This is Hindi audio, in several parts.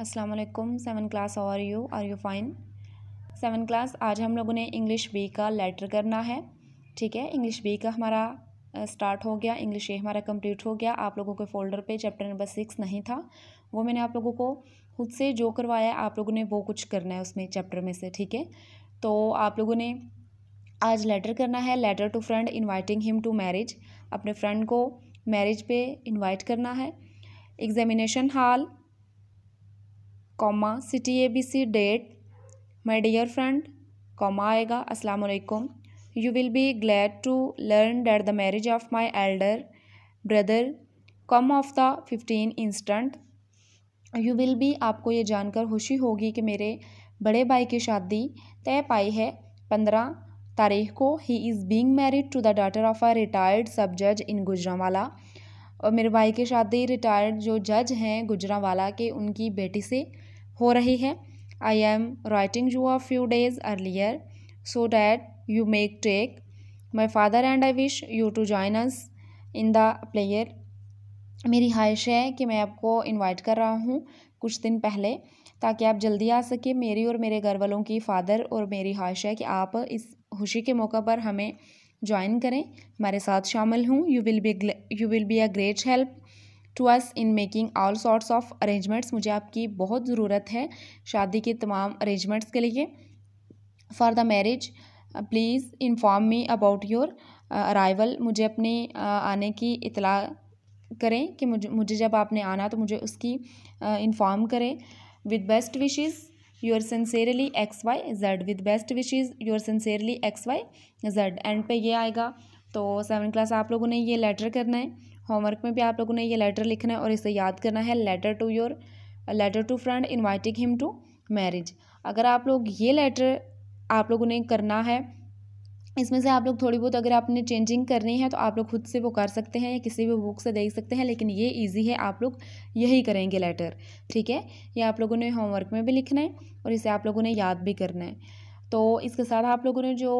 असलम सेवन क्लास और you are you fine seven class आज हम लोगों ने इंग्लिश बी का लेटर करना है ठीक है इंग्लिश बी का हमारा स्टार्ट हो गया इंग्लिश ए हमारा कंप्लीट हो गया आप लोगों के फ़ोल्डर पे चैप्टर नंबर सिक्स नहीं था वो मैंने आप लोगों को खुद से जो करवाया आप लोगों ने वो कुछ करना है उसमें चैप्टर में से ठीक है तो आप लोगों ने आज लेटर करना है letter to friend inviting him to marriage अपने फ्रेंड को मैरिज पे इन्वाइट करना है examination hall comma city A B C date my dear friend comma आएगा Aslam you will be glad to learn that the marriage of my elder brother come off the fifteen instant you will be आपको ये जानकर खुशी होगी कि मेरे बड़े भाई की शादी तय पाई है पंद्रह तारीख को ही is being married to the daughter of a retired sub जज इन गुजरावाला और मेरे भाई की शादी रिटायर्ड जो जज हैं गुजरावाला के उनकी बेटी से हो रही है I am writing you a few days earlier so that you make take my father and I wish you to join us in the player मेरी ख्वाहिश है कि मैं आपको इन्वाइट कर रहा हूँ कुछ दिन पहले ताकि आप जल्दी आ सके मेरी और मेरे घर वालों की फ़ादर और मेरी ख्वाहिश है कि आप इस खुशी के मौके पर हमें ज्वाइन करें हमारे साथ शामिल हूँ you will be you will be a great help to us in making all sorts of arrangements मुझे आपकी बहुत ज़रूरत है शादी के तमाम अरेंजमेंट्स के लिए for the marriage please inform me about your arrival मुझे अपने uh, आने की इतला करें कि मुझे मुझे जब आपने आना तो मुझे उसकी इन्फॉर्म uh, करें with best wishes your sincerely X Y Z with best wishes your sincerely X Y Z end पे ये आएगा तो सेवन क्लास आप लोगों ने ये लेटर करना है होमवर्क में भी आप लोगों ने ये लेटर लिखना है और इसे याद करना है letter to your letter to friend inviting him to marriage अगर आप लोग ये लेटर आप लोगों ने करना है इसमें से आप लोग थोड़ी बहुत अगर आपने चेंजिंग करनी है तो आप लोग खुद से वो कर सकते हैं या किसी भी बुक से देख सकते हैं लेकिन ये इजी है आप लोग यही करेंगे लेटर ठीक है ये आप लोगों ने होमवर्क में भी लिखना है और इसे आप लोगों ने याद भी करना है तो इसके साथ आप लोगों ने जो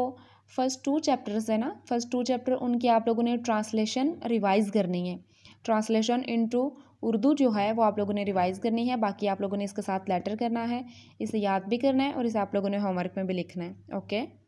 फर्स्ट टू चैप्टर्स है ना फर्स्ट टू चैप्टर उनकी आप लोगों ने ट्रांसलेशन रिवाइज करनी है ट्रांसलेशन इनटू उर्दू जो है वो आप लोगों ने रिवाइज करनी है बाकी आप लोगों ने इसके साथ लेटर करना है इसे याद भी करना है और इसे आप लोगों ने होमवर्क में भी लिखना है ओके